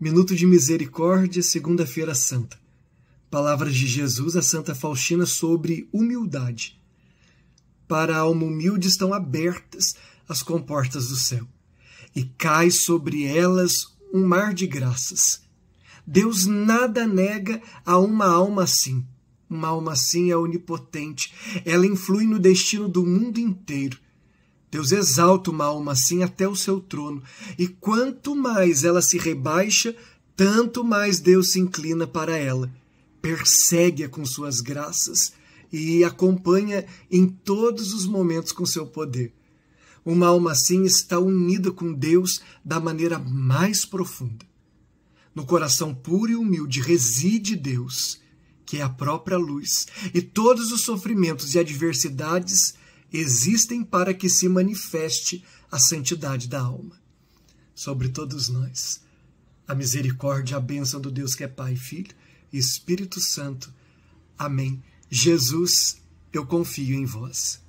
Minuto de Misericórdia, Segunda-feira Santa. Palavras de Jesus a Santa Faustina sobre humildade. Para a alma humilde estão abertas as comportas do céu, e cai sobre elas um mar de graças. Deus nada nega a uma alma assim. Uma alma assim é onipotente, ela influi no destino do mundo inteiro. Deus exalta uma alma assim até o seu trono, e quanto mais ela se rebaixa, tanto mais Deus se inclina para ela, persegue-a com suas graças e acompanha em todos os momentos com seu poder. Uma alma assim está unida com Deus da maneira mais profunda. No coração puro e humilde reside Deus, que é a própria luz, e todos os sofrimentos e adversidades existem para que se manifeste a santidade da alma. Sobre todos nós, a misericórdia, a bênção do Deus que é Pai, Filho e Espírito Santo. Amém. Jesus, eu confio em vós.